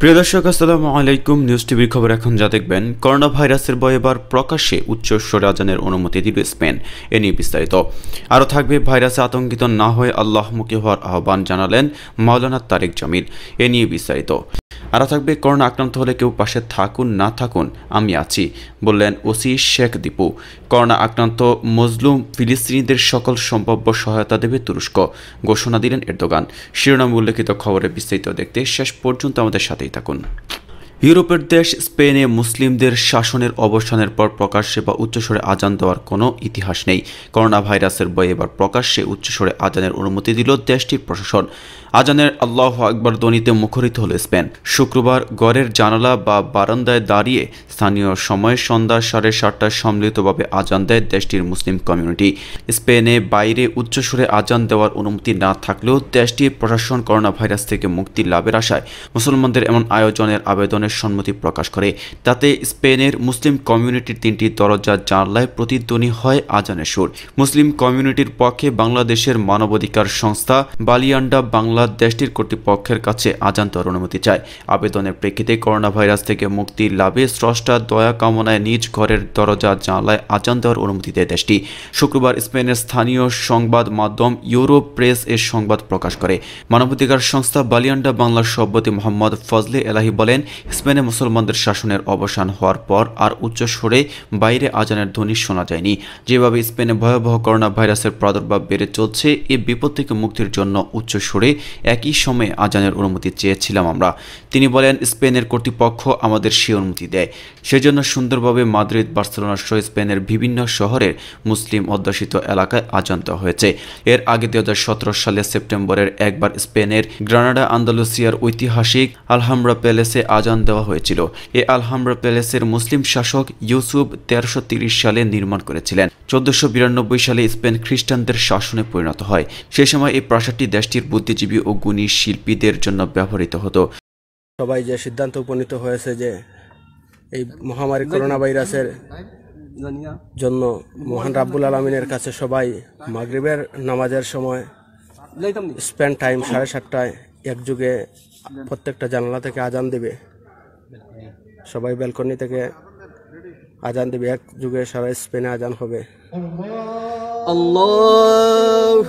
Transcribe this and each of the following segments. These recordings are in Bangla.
প্রিয় দর্শক আসসালামু আলাইকুম নিউজ টিভির খবর এখন যা দেখবেন করোনা ভাইরাসের বয়ে এবার প্রকাশ্যে উচ্চ স্বরাজানের অনুমতি দিল স্পেন এ নিয়ে বিস্তারিত আরও থাকবে ভাইরাসে আতঙ্কিত না হয়ে আল্লাহমুখী হওয়ার আহ্বান জানালেন মাওলানা তারেক জামিল এ নিয়ে বিস্তারিত আরও থাকবে করোনা আক্রান্ত হলে কেউ পাশে থাকুন না থাকুন আমি আছি বললেন ওসি শেখ দীপু করোনা আক্রান্ত মজলুম ফিলিস্তিনিদের সকল সম্ভাব্য সহায়তা দেবে তুরস্ক ঘোষণা দিলেন এরদোগান শিরোনাম উল্লেখিত খবরে বিস্তারিত দেখতে শেষ পর্যন্ত আমাদের সাথেই থাকুন ইউরোপের দেশ স্পেনে মুসলিমদের শাসনের অবসানের পর প্রকাশ্যে বা উচ্চস্বরে আজান দেওয়ার কোনো ইতিহাস নেই করোনা ভাইরাসের বয়ে এবার প্রকাশ্যে উচ্চস্বরে আজানের অনুমতি দিল দেশটির প্রশাসন আজানের আল্লাহ আকবর ধ্বনিতে মুখরিত হল স্পেন শুক্রবার গড়ের জানালা বা বারান্দায় দাঁড়িয়ে স্থানীয় সময় সন্ধ্যা সাড়ে সাতটায় সম্মিলিতভাবে আজান দেয় দেশটির মুসলিম কমিউনিটি স্পেনে বাইরে উচ্চস্বরে আজান দেওয়ার অনুমতি না থাকলেও দেশটির প্রশাসন করোনা ভাইরাস থেকে মুক্তি লাভের আশায় মুসলমানদের এমন আয়োজনের আবেদনের সম্মতি প্রকাশ করে তাতে স্পেনের মুসলিম কমিউনিটির তিনটি দরজা জানলায় প্রতিধ্বনি হয় আজানের সুর মুসলিম কমিউনিটির পক্ষে বাংলাদেশের মানবাধিকার সংস্থা বালিয়ান্ডা বাংলা দেশটির কর্তৃপক্ষের কাছে আজান অনুমতি চায় আবেদনের প্রেক্ষিতে করোনা ভাইরাস থেকে মুক্তি লাভে স্রষ্টার দয়া কামনায় নিজ ঘরের দরজা জানলায় আজান দেওয়ার অনুমতি দেয় দেশটি শুক্রবার স্পেনের স্থানীয় সংবাদ মাধ্যম ইউরো প্রেস এর সংবাদ প্রকাশ করে মানবাধিকার সংস্থা বালিয়ান্ডা বাংলার সভাপতি মোহাম্মদ ফজলে এলাহি বলেন স্পেনে মুসলমানদের শাসনের অবসান হওয়ার পর আর উচ্চ সরে বাইরে আজানের ধ্বনি শোনা যায়নি যেভাবে স্পেনে ভয়াবহ করোনা ভাইরাসের প্রাদুর্ভাব বেড়ে চলছে এ বিপদ থেকে মুক্তির জন্য উচ্চ সরে একই সময়ে আজানের অনুমতি চেয়েছিলাম আমরা তিনি বলেন স্পেনের কর্তৃপক্ষ আমাদের সে অনুমতি দেয় সেজন্য সুন্দরভাবে মাদ্রিদ বার্সেলোনা সহ স্পেনের বিভিন্ন শহরের মুসলিম অধ্যুষিত এলাকায় আজান হয়েছে এর আগে দু সালে সেপ্টেম্বরের একবার স্পেনের গ্রানাডা আন্দালুসিয়ার ঐতিহাসিক আলহামরা প্যালেসে আজান দেওয়া হয়েছিল এ আলহামরা প্যালেসের মুসলিম শাসক ইউসুফ তেরোশো সালে নির্মাণ করেছিলেন চোদ্দশো সালে স্পেন খ্রিস্টানদের শাসনে পরিণত হয় সে সময় এই প্রাসাদটি দেশটির বুদ্ধিজীবী মেধাবী ও গুণী শিল্পীদের জন্য ব্যবহৃত হতো সবাই যে সিদ্ধান্ত উপনীত হয়েছে যে এই মহামারী করোনা ভাইরাসের জন্য মহান রাব্বুল আলমিনের কাছে সবাই মাগরিবের নামাজের সময় স্পেন্ড টাইম সাড়ে সাতটায় একযুগে প্রত্যেকটা জানালা থেকে আজান দেবে সবাই ব্যালকনি থেকে আজান দেবে এক যুগে সারা স্পেনে আজান হবে আল্লাহ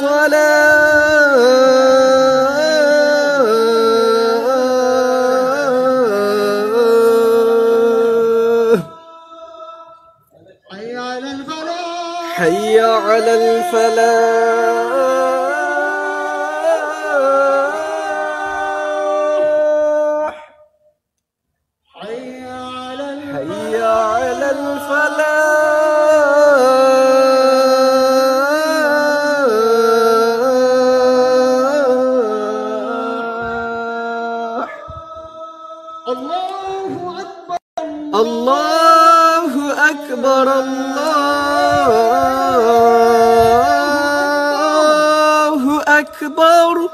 الصلاة حي على الفلاح حي على الفلاح حي على الفلاح أكبر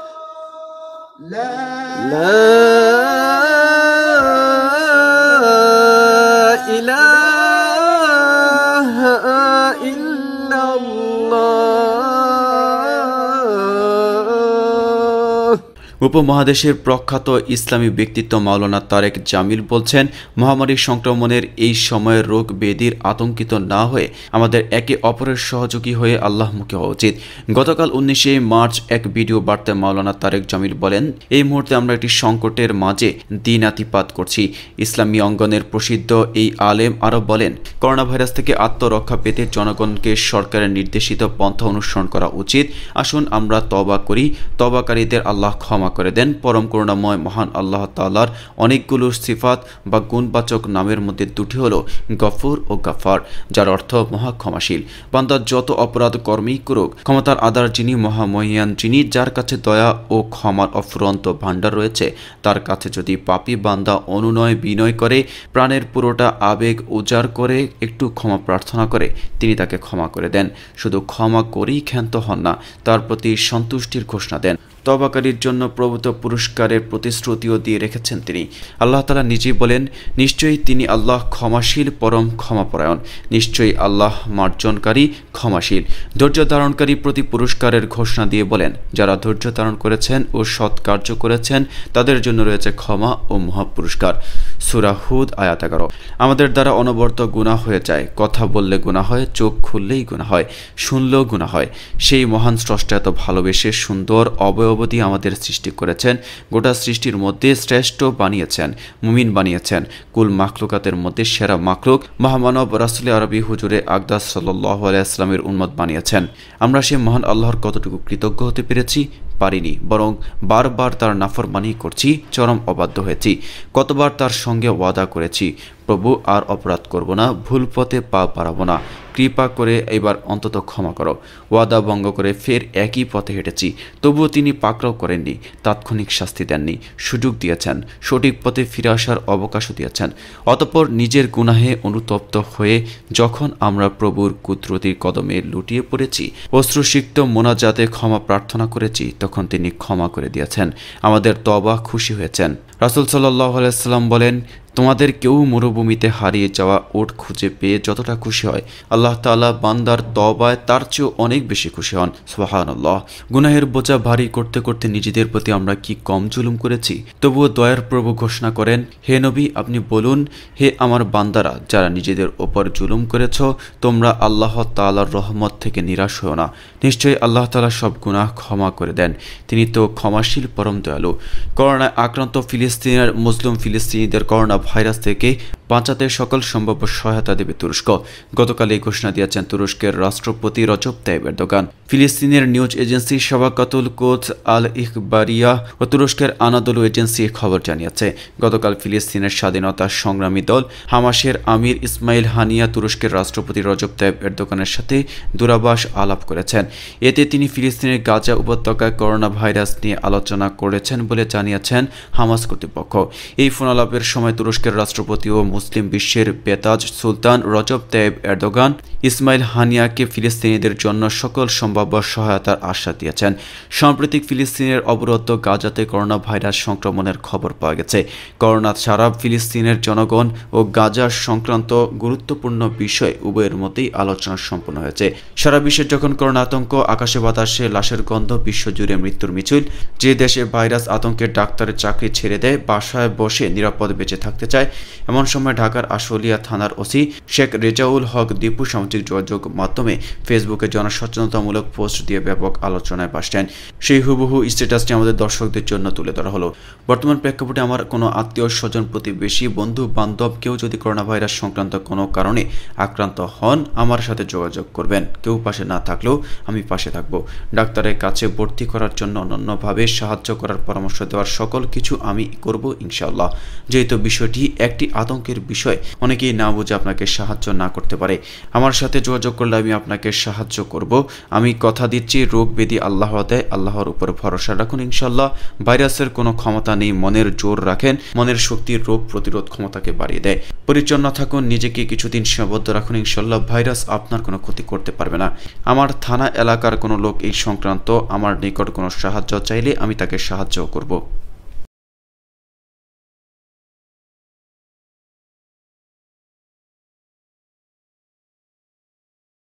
উপমহাদেশের প্রখ্যাত ইসলামী ব্যক্তিত্ব মাওলানা তারেক জামিল বলছেন মহামারী সংক্রমণের এই সময়ে রোগ বেদির আতঙ্কিত না হয়ে আমাদের একে অপরের সহযোগী হয়ে আল্লাহমুখী হওয়া উচিত গতকাল উনিশে মার্চ এক ভিডিও বার্তায় মাওলানা তারেক জামিল বলেন এই মুহূর্তে আমরা একটি সংকটের মাঝে দিনাতিপাত করছি ইসলামী অঙ্গনের প্রসিদ্ধ এই আলেম আরও বলেন করোনা ভাইরাস থেকে আত্মরক্ষা পেতে জনগণকে সরকারের নির্দেশিত পন্থা অনুসরণ করা উচিত আসুন আমরা তবা করি তবাকারীদের আল্লাহ ক্ষমা ক্ষমা করে দেন পরম করুণাময় মহান আল্লাহ তাল্লার অনেকগুলো সিফাত বা গুণবাচক নামের মধ্যে দুটি হল গফুর ও গাফার যার অর্থ মহা ক্ষমাশীল বান্দার যত অপরাধ কর্মেই করুক ক্ষমতার আদার যিনি মহামহিয়ান যিনি যার কাছে দয়া ও ক্ষমার অফুরন্ত ভাণ্ডার রয়েছে তার কাছে যদি পাপি বান্দা অনুনয় বিনয় করে প্রাণের পুরোটা আবেগ উজাড় করে একটু ক্ষমা প্রার্থনা করে তিনি তাকে ক্ষমা করে দেন শুধু ক্ষমা করেই ক্ষান্ত হন না তার প্রতি সন্তুষ্টির ঘোষণা দেন তবাকারীর জন্য প্রভূত পুরস্কারের প্রতিশ্রুতিও দিয়ে রেখেছেন তিনি আল্লাহ তালা নিজেই বলেন নিশ্চয়ই তিনি আল্লাহ ক্ষমাশীল পরম ক্ষমাপরায়ণ নিশ্চয়ই আল্লাহ মার্জনকারী ক্ষমাশীল ধৈর্য ধারণকারী প্রতি পুরস্কারের ঘোষণা দিয়ে বলেন যারা ধৈর্য ধারণ করেছেন ও সৎ কার্য করেছেন তাদের জন্য রয়েছে ক্ষমা ও মহাপুরস্কার সুরাহুদ আয়াত এগারো আমাদের দ্বারা অনবর্ত গুণা হয়ে যায় কথা বললে গুণা হয় চোখ খুললেই গুণা হয় শুনলেও গুণা হয় সেই মহান স্রষ্ট এত ভালোবেসে সুন্দর অবয়ব দিয়ে আমাদের সৃষ্টি করেছেন গোটা সৃষ্টির মধ্যে শ্রেষ্ঠ বানিয়েছেন মুমিন বানিয়েছেন কুল মাকলুকাতের মধ্যে সেরা মাখলুক মহামানব রাসুলি আরবি হুজুরে আকদাস সাল্লাহ আলাইসলামের উন্মত বানিয়েছেন আমরা সে মহান আল্লাহর কতটুকু কৃতজ্ঞ হতে পেরেছি পারিনি বরং বারবার তার মানি করছি চরম অবাধ্য হয়েছি কতবার তার সঙ্গে ওয়াদা করেছি প্রভু আর অপরাধ করব না ভুল পথে পা পারাবো না কৃপা করে এবার অন্তত ক্ষমা করো ওয়াদা ভঙ্গ করে ফের একই পথে হেঁটেছি তবুও তিনি পাকড়াও করেননি তাৎক্ষণিক শাস্তি দেননি সুযোগ দিয়েছেন সঠিক পথে ফিরে আসার অবকাশও দিয়েছেন অতপর নিজের গুনাহে অনুতপ্ত হয়ে যখন আমরা প্রভুর কুদরতির কদমে লুটিয়ে পড়েছি অশ্রুসিক্ত মোনাজাতে ক্ষমা প্রার্থনা করেছি তখন তিনি ক্ষমা করে দিয়েছেন আমাদের তবা খুশি হয়েছেন রাসুল সাল্লাহ আলাইসাল্লাম বলেন তোমাদের কেউ মরুভূমিতে হারিয়ে যাওয়া ওট খুঁজে পেয়ে যতটা খুশি হয় আল্লাহ তালা বান্দার তবায় তার চেয়েও অনেক বেশি খুশি হন সোহান আল্লাহ গুনাহের বোঝা ভারী করতে করতে নিজেদের প্রতি আমরা কি কম জুলুম করেছি তবুও দয়ার প্রভু ঘোষণা করেন হে নবী আপনি বলুন হে আমার বান্দারা যারা নিজেদের ওপর জুলুম করেছ তোমরা আল্লাহ তালার রহমত থেকে নিরাশ হও না নিশ্চয়ই আল্লাহ তালা সব গুনাহ ক্ষমা করে দেন তিনি তো ক্ষমাশীল পরম দয়ালু করোনায় আক্রান্ত ফিলিস্তিনের মুসলিম ফিলিস্তিনিদের করোনা ভাইরাস থেকে বাঁচাতে সকল সম্ভাব্য সহায়তা দেবে তুরস্ক গতকাল এই ঘোষণা দিয়েছেন তুরস্কের রাষ্ট্রপতি রজব তাইবের দোকান ফিলিস্তিনের নিউজ এজেন্সি সবাকাতুল কোচ আল ইকবারিয়া ও তুরস্কের আনাদলু এজেন্সি খবর জানিয়েছে গতকাল ফিলিস্তিনের স্বাধীনতা সংগ্রামী দল হামাসের আমির ইসমাইল হানিয়া তুরস্কের রাষ্ট্রপতি রজব তাইব এরদোকানের সাথে দূরাবাস আলাপ করেছেন এতে তিনি ফিলিস্তিনের গাজা উপত্যকায় করোনা ভাইরাস নিয়ে আলোচনা করেছেন বলে জানিয়েছেন হামাস কর্তৃপক্ষ এই ফোন আলাপের সময় তুরস্কের রাষ্ট্রপতি ও মুসলিম বিশ্বের বেতাজ সুলতান রজব তেব এরদোগান ইসমাইল হানিয়াকে ফিলিস্তিনিদের জন্য সকল সম্ভাব্য সহায়তার আশ্বাস দিয়েছেন সাম্প্রতিক ফিলিস্তিনের অবরুদ্ধ গাজাতে করোনা ভাইরাস সংক্রমণের খবর পাওয়া গেছে করোনা ছাড়া ফিলিস্তিনের জনগণ ও গাজা সংক্রান্ত গুরুত্বপূর্ণ বিষয় উভয়ের মতেই আলোচনা সম্পন্ন হয়েছে সারা বিশ্বের যখন করোনা আতঙ্ক আকাশে বাতাসে লাশের গন্ধ বিশ্বজুড়ে মৃত্যুর মিছিল যে দেশে ভাইরাস আতঙ্কের ডাক্তারের চাকরি ছেড়ে দেয় বাসায় বসে নিরাপদ বেঁচে থাকে থাকতে চায় এমন সময় ঢাকার আশুলিয়া থানার ওসি শেখ রেজাউল হক দীপু সামাজিক যোগাযোগ মাধ্যমে ফেসবুকে জনসচেতনতামূলক পোস্ট দিয়ে ব্যাপক আলোচনায় বাসছেন সেই হুবহু স্ট্যাটাসটি আমাদের দর্শকদের জন্য তুলে ধরা হলো বর্তমান প্রেক্ষাপটে আমার কোনো আত্মীয় স্বজন প্রতিবেশী বন্ধু বান্ধব কেউ যদি করোনা ভাইরাস সংক্রান্ত কোনো কারণে আক্রান্ত হন আমার সাথে যোগাযোগ করবেন কেউ পাশে না থাকলেও আমি পাশে থাকব ডাক্তারের কাছে ভর্তি করার জন্য অন্যান্যভাবে সাহায্য করার পরামর্শ দেওয়ার সকল কিছু আমি করব ইনশাআল্লাহ যেহেতু বিষয় বিষয়টি একটি আতঙ্কের বিষয় অনেকেই না বুঝে আপনাকে সাহায্য না করতে পারে আমার সাথে যোগাযোগ করলে আমি আপনাকে সাহায্য করব আমি কথা দিচ্ছি রোগ বেদি আল্লাহ দেয় আল্লাহর উপর ভরসা রাখুন ইনশাল্লাহ ভাইরাসের কোনো ক্ষমতা নেই মনের জোর রাখেন মনের শক্তির রোগ প্রতিরোধ ক্ষমতাকে বাড়িয়ে দেয় পরিচ্ছন্ন থাকুন নিজেকে কিছুদিন সীমাবদ্ধ রাখুন ইনশাল্লাহ ভাইরাস আপনার কোনো ক্ষতি করতে পারবে না আমার থানা এলাকার কোনো লোক এই সংক্রান্ত আমার নিকট কোনো সাহায্য চাইলে আমি তাকে সাহায্য করব